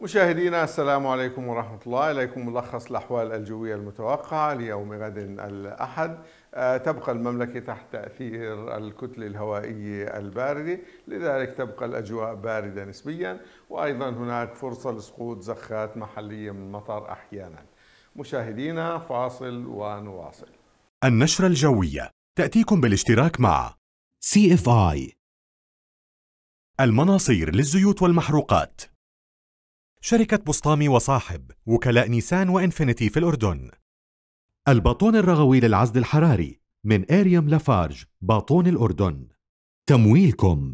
مشاهدينا السلام عليكم ورحمة الله إليكم ملخص الأحوال الجوية المتوقعة ليوم غد الأحد آه، تبقى المملكة تحت تأثير الكتلة الهوائية الباردة لذلك تبقى الأجواء باردة نسبيا وأيضا هناك فرصة لسقوط زخات محلية من المطر أحيانا مشاهدينا فاصل ونواصل النشرة الجوية تأتيكم بالاشتراك مع CFI المناصير للزيوت والمحروقات شركة بسطامي وصاحب وكلاء نيسان وإنفينيتي في الأردن الباطون الرغوي للعزل الحراري من إيريم لافارج باطون الأردن تمويلكم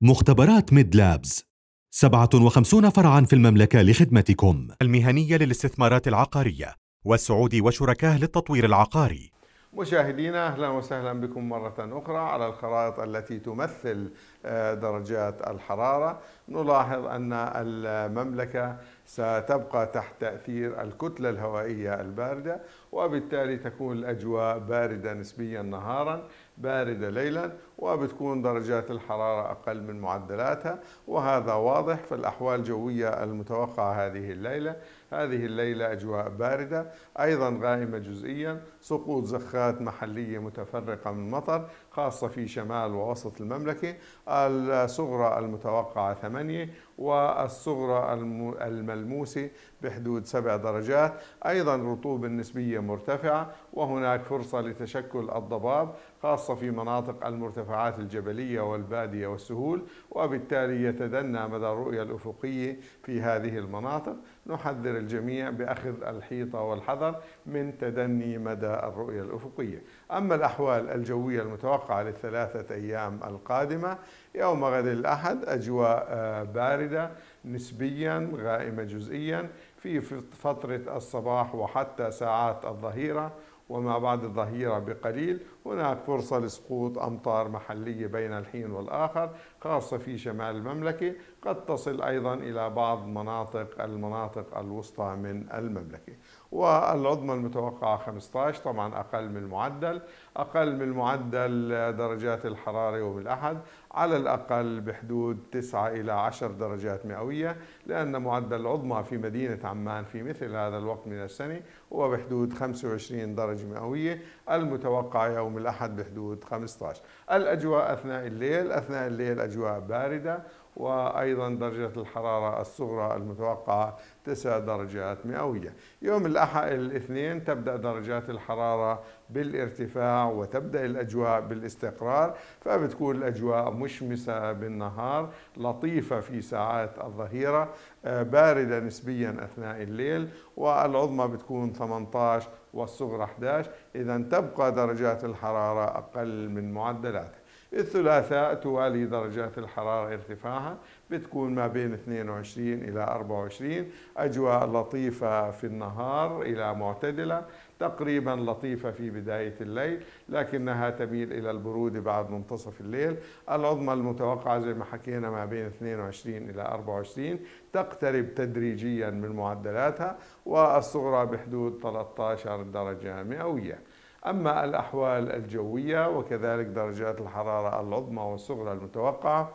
مختبرات ميد لابز 57 فرعا في المملكة لخدمتكم المهنية للاستثمارات العقارية والسعودي وشركاه للتطوير العقاري مشاهدينا اهلا وسهلا بكم مره اخرى على الخرائط التي تمثل آه، درجات الحراره نلاحظ ان المملكه ستبقى تحت تاثير الكتله الهوائيه البارده وبالتالي تكون الاجواء بارده نسبيا نهارا باردة ليلا وبتكون درجات الحرارة أقل من معدلاتها وهذا واضح في الأحوال الجوية المتوقعة هذه الليلة هذه الليلة أجواء باردة أيضا غائمة جزئيا سقوط زخات محلية متفرقة من مطر خاصة في شمال ووسط المملكة الصغرى المتوقعة 8 والصغرى الملموسة بحدود 7 درجات أيضا الرطوبة النسبية مرتفعة وهناك فرصة لتشكل الضباب خاصة في مناطق المرتفعات الجبلية والبادية والسهول وبالتالي يتدنى مدى الرؤية الأفقية في هذه المناطق نحذر الجميع بأخذ الحيطة والحذر من تدني مدى الرؤية الأفقية أما الأحوال الجوية المتوقعة للثلاثة أيام القادمة يوم غد الأحد أجواء آه، باردة نسبيا غائمة جزئيا في فترة الصباح وحتى ساعات الظهيرة وما بعد الظهيرة بقليل هناك فرصة لسقوط أمطار محلية بين الحين والآخر خاصة في شمال المملكة قد تصل أيضا إلى بعض مناطق المناطق الوسطى من المملكة والعظمى المتوقعة 15 طبعا أقل من المعدل أقل من معدل درجات الحرارة يوم الأحد على الأقل بحدود 9 إلى 10 درجات مئوية لأن معدل العظمى في مدينة عمان في مثل هذا الوقت من السنة هو بحدود 25 درجة مئوية المتوقع يوم الأحد بحدود 15 الأجواء أثناء الليل أثناء الليل الأجواء باردة وأيضا درجة الحرارة الصغرى المتوقعة 9 درجات مئوية يوم الأحد الاثنين تبدأ درجات الحرارة بالارتفاع وتبدأ الأجواء بالاستقرار فبتكون الأجواء مشمسة بالنهار لطيفة في ساعات الظهيرة آه، باردة نسبيا أثناء الليل والعظمى بتكون 18 والصغرى 11 إذا تبقى درجات الحرارة أقل من معدلاتها الثلاثاء توالي درجات الحرارة ارتفاعها بتكون ما بين 22 إلى 24 أجواء لطيفة في النهار إلى معتدلة تقريبا لطيفة في بداية الليل لكنها تميل إلى البرودة بعد منتصف الليل العظمى المتوقعة زي ما حكينا ما بين 22 إلى 24 تقترب تدريجيا من معدلاتها والصغرى بحدود 13 درجة مئوية أما الأحوال الجوية وكذلك درجات الحرارة العظمى والصغرى المتوقعة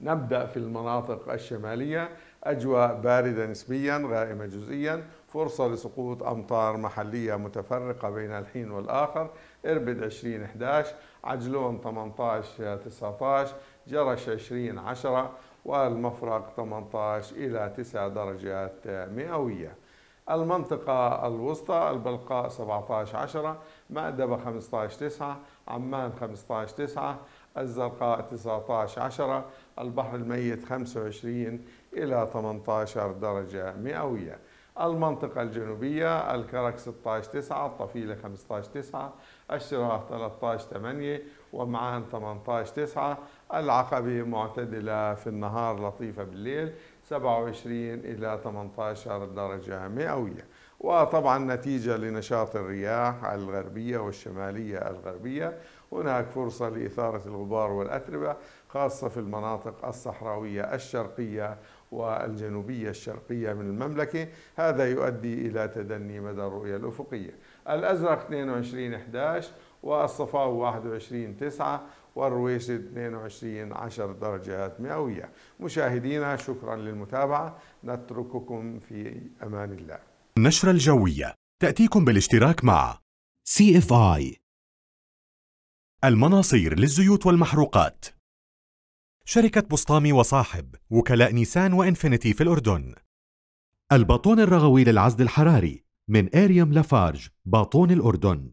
نبدأ في المناطق الشمالية أجواء باردة نسبيا غائمة جزئيا فرصة لسقوط أمطار محلية متفرقة بين الحين والآخر إربد 20 11 عجلون 18 19 جرش 20 10 والمفرق 18 إلى 9 درجات مئوية المنطقة الوسطى البلقاء 17 10 مأدبة 15 9 عمان 15 9 الزرقاء 19 10 البحر الميت 25 إلى 18 درجة مئوية المنطقة الجنوبية الكرك 16 9 الطفيلة 15 9 الشراح 13 8 ومعان 18 9 العقبة معتدلة في النهار لطيفة بالليل 27 إلى 18 درجة مئوية وطبعا نتيجة لنشاط الرياح الغربية والشمالية الغربية هناك فرصة لإثارة الغبار والأتربة خاصة في المناطق الصحراوية الشرقية والجنوبية الشرقية من المملكة هذا يؤدي إلى تدني مدى الرؤية الأفقية الأزرق 22 11 والصفاو 21 9 والرويسد 22 10 درجات مئوية مشاهدينا شكرا للمتابعة نترككم في أمان الله النشرة الجوية تأتيكم بالاشتراك مع سي اف اي المناصير للزيوت والمحروقات شركة بسطامي وصاحب وكلاء نيسان وإنفينيتي في الأردن الباطون الرغوي للعزل الحراري من إيريم لافارج باطون الأردن